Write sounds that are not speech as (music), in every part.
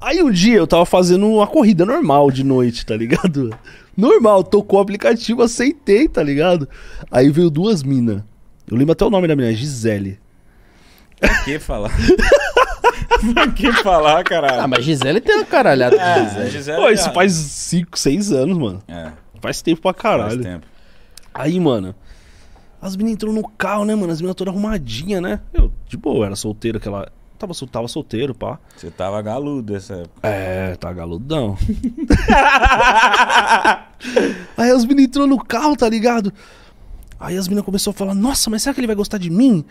Aí um dia eu tava fazendo uma corrida normal de noite, tá ligado? Normal, tocou o aplicativo, aceitei, tá ligado? Aí veio duas minas. Eu lembro até o nome da mina, Gisele. Pra que falar? (laughs) pra que falar, caralho? Ah, mas Gisele tem uma caralhada de é, Gisele. Gisele Pô, é isso faz 5, 6 anos, mano. É. Faz tempo pra caralho. Faz tempo. Aí, mano, as meninas entrou no carro, né, mano? As meninas todas arrumadinhas, né? Eu, de boa, era solteiro aquela Tava, tava solteiro, pá. Você tava galudo essa época. É, tá galudão. (laughs) aí as meninas entrou no carro, tá ligado? Aí as meninas começou a falar, nossa, mas será que ele vai gostar de mim?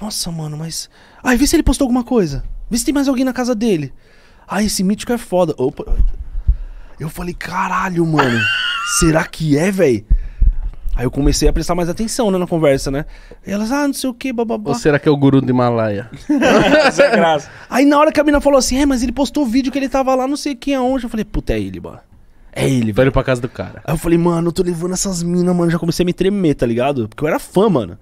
Nossa, mano, mas. Aí vê se ele postou alguma coisa. Vê se tem mais alguém na casa dele. Ah, esse mítico é foda. Opa. Eu falei, caralho, mano. será que é, velho? Aí eu comecei a prestar mais atenção né, na conversa, né? E elas, ah, não sei o que, bababá. Ou será que é o guru do Himalaia? (laughs) é graça. Aí na hora que a mina falou assim, é, mas ele postou o vídeo que ele tava lá, não sei quem aonde. Eu falei, puta, é ele, mano. É ele, velho. pra casa do cara. Aí eu falei, mano, eu tô levando essas minas, mano. Já comecei a me tremer, tá ligado? Porque eu era fã, mano.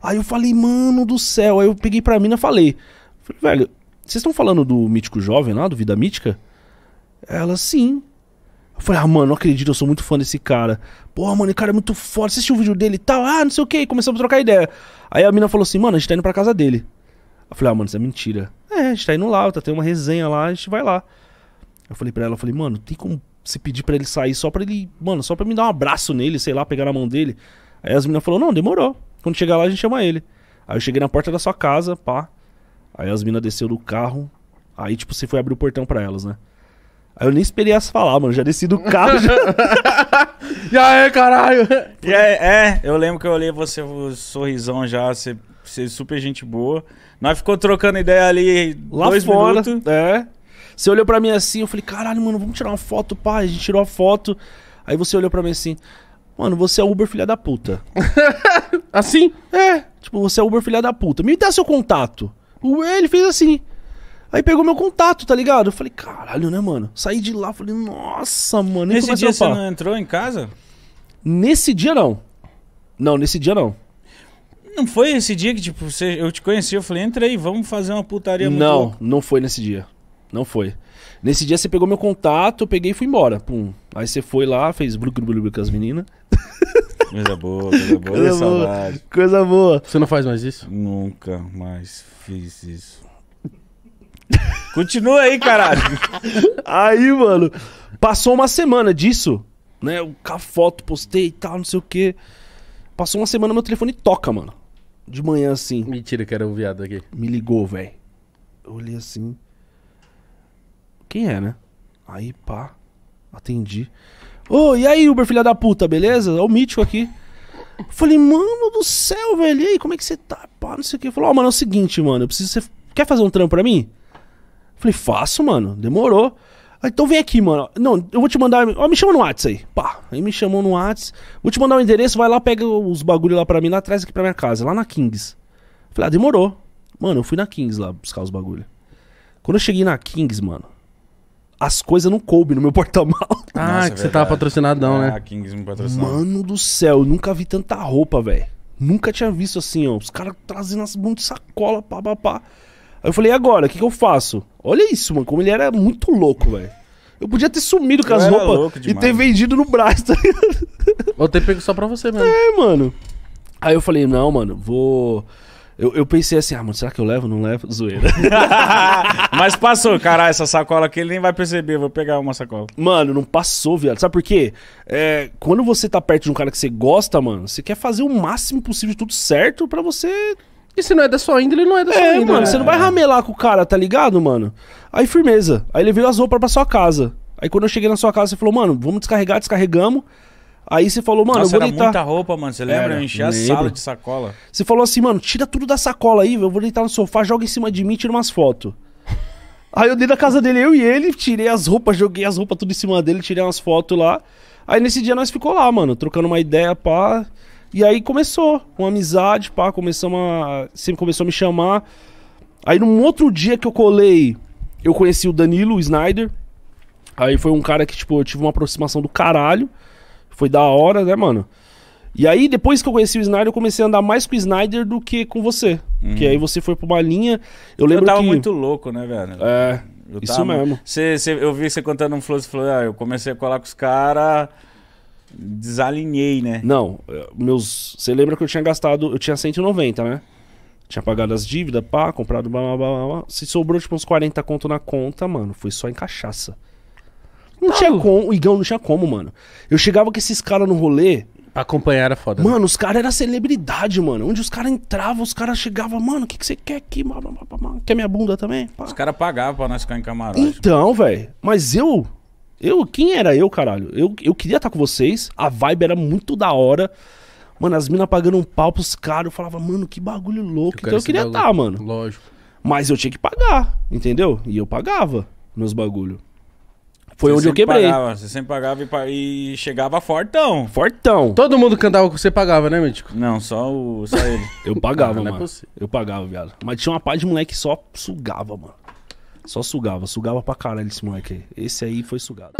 Aí eu falei, mano do céu. Aí eu peguei pra mina e falei. Falei, velho, vocês estão falando do mítico jovem lá, do Vida Mítica? Ela, sim. Eu falei, ah, mano, não acredito, eu sou muito fã desse cara. Pô, mano, esse cara é muito forte, assistiu o vídeo dele e tal, ah, não sei o que, começamos a trocar ideia. Aí a mina falou assim, mano, a gente tá indo pra casa dele. Eu falei, ah, mano, isso é mentira. É, a gente tá indo lá, tá tendo uma resenha lá, a gente vai lá. Eu falei pra ela, eu falei, mano, tem como se pedir para ele sair só pra ele, mano, só pra me dar um abraço nele, sei lá, pegar na mão dele. Aí as minas falou não, demorou. Quando chegar lá, a gente chama ele. Aí eu cheguei na porta da sua casa, pá. Aí as minas desceu do carro. Aí, tipo, você foi abrir o portão para elas, né? Aí eu nem esperei as falar, mano. Já desci do carro. Já... (laughs) e aí, caralho? E aí, é, eu lembro que eu olhei você, o sorrisão já, você, você é super gente boa. Nós ficou trocando ideia ali Lá dois fora, minutos. É. Você olhou pra mim assim, eu falei, caralho, mano, vamos tirar uma foto, pá. A gente tirou a foto. Aí você olhou pra mim assim, mano, você é Uber filha da puta. (laughs) assim? É. Tipo, você é Uber filha da puta. Me dá seu contato. Ele fez assim. Aí pegou meu contato, tá ligado? Eu falei, caralho, né, mano? Saí de lá, falei, nossa, mano. nesse dia você não entrou em casa? Nesse dia não. Não, nesse dia não. Não foi esse dia que, tipo, você, eu te conheci, eu falei, entra aí, vamos fazer uma putaria muito Não, louca. não foi nesse dia. Não foi. Nesse dia você pegou meu contato, eu peguei e fui embora. Pum. Aí você foi lá, fez bluc bluc bluc com as meninas. (laughs) Coisa boa, coisa boa, coisa boa, Coisa boa. Você não faz mais isso? Nunca mais fiz isso. Continua aí, caralho. (laughs) aí, mano, passou uma semana disso, né? Eu com a foto, postei e tal, não sei o quê. Passou uma semana, meu telefone toca, mano. De manhã, assim. Mentira que era um viado aqui. Me ligou, velho. Eu olhei assim. Quem é, né? Aí, pá. Atendi. Ô, oh, e aí, Uber, filha da puta, beleza? É o mítico aqui. Falei, mano do céu, velho. E aí, como é que você tá? Pá, não sei o que. Falou, ó, oh, mano, é o seguinte, mano. Eu preciso. Você quer fazer um trampo pra mim? Falei, faço, mano. Demorou. Aí, então vem aqui, mano. Não, eu vou te mandar. Ó, me chama no WhatsApp aí. Pá. Aí me chamou no WhatsApp. Vou te mandar o um endereço, vai lá, pega os bagulho lá pra mim, lá atrás aqui pra minha casa, lá na Kings. Falei, ah, demorou. Mano, eu fui na Kings lá buscar os bagulho. Quando eu cheguei na Kings, mano, as coisas não coube no meu (laughs) porta-mal. Ah, que é você tava patrocinadão, é, né? A Kings me patrocinou. Mano do céu, eu nunca vi tanta roupa, velho. Nunca tinha visto assim, ó. Os caras trazendo as montes de sacola, pá, pá, pá. Aí eu falei, e agora? O que, que eu faço? Olha isso, mano, como ele era muito louco, velho. Eu podia ter sumido com eu as roupas e ter vendido no braço, tá ligado? Ou ter pego só pra você mesmo. É, mano. Aí eu falei, não, mano, vou. Eu, eu pensei assim, ah, mano, será que eu levo? Não levo? Zoeira. (laughs) Mas passou, caralho, essa sacola que ele nem vai perceber, vou pegar uma sacola. Mano, não passou, viado. Sabe por quê? É, quando você tá perto de um cara que você gosta, mano, você quer fazer o máximo possível de tudo certo para você e se não é da sua índole, não é da sua é, índole. mano, você não vai ramelar com o cara, tá ligado, mano? Aí firmeza. Aí ele veio as roupas pra sua casa. Aí quando eu cheguei na sua casa, você falou, mano, vamos descarregar, descarregamos. Aí você falou, mano, Nossa, eu vou deitar. muita roupa, mano. Você lembra? Era, eu enchi a sala de sacola. Você falou assim, mano, tira tudo da sacola aí, eu vou deitar no sofá, joga em cima de mim, tira umas fotos. Aí eu dei da casa dele, eu e ele, tirei as roupas, joguei as roupas tudo em cima dele, tirei umas fotos lá. Aí nesse dia nós ficou lá, mano, trocando uma ideia, Pra... E aí começou uma amizade, pá, começamos a. Sempre começou a me chamar. Aí num outro dia que eu colei, eu conheci o Danilo o Snyder. Aí foi um cara que, tipo, eu tive uma aproximação do caralho. Foi da hora, né, mano? E aí, depois que eu conheci o Snyder, eu comecei a andar mais com o Snyder do que com você. Uhum. Que aí você foi pra uma linha. Eu lembro que. Eu tava que... muito louco, né, velho? É. Eu isso tava... mesmo. Cê, cê, eu vi você contando um flow, você falou, ah, eu comecei a colar com os caras. Desalinhei, né? Não, eh, meus. Você lembra que eu tinha gastado. Eu tinha 190, né? Tinha pagado as dívidas, pá, comprado blá blá blá blá. Se sobrou tipo uns 40 conto na conta, mano, foi só em cachaça. Não, não. tinha tá como, o Igão não tinha como, mano. Eu chegava com esses caras no rolê. Acompanhar era foda. Né? Mano, né? os caras eram celebridade, mano. Onde os caras entravam, os caras chegavam, mano, o que, que você quer aqui? Blá, blá, blá, blá. Quer minha bunda também? Pá. Os caras pagavam pra nós ficar em camarote. Então, velho. Mas eu eu, quem era eu, caralho? Eu, eu queria estar com vocês, a vibe era muito da hora. Mano, as minas pagando um pau pros caras, eu falava, mano, que bagulho louco. Eu então eu queria estar, tá, mano. Lógico. Mas eu tinha que pagar, entendeu? E eu pagava meus bagulho. Foi você onde eu quebrei. Pagava, você sempre pagava e, e, chegava fortão. Fortão. Todo mundo cantava que você pagava, né, Mítico? Não, só, o, só ele. eu pagava, (laughs) não, não é mano. É eu pagava, viado. Mas tinha uma pá de moleque que só sugava, mano. Só sugava, sugava pra caralho esse moleque aí. Esse aí foi sugado.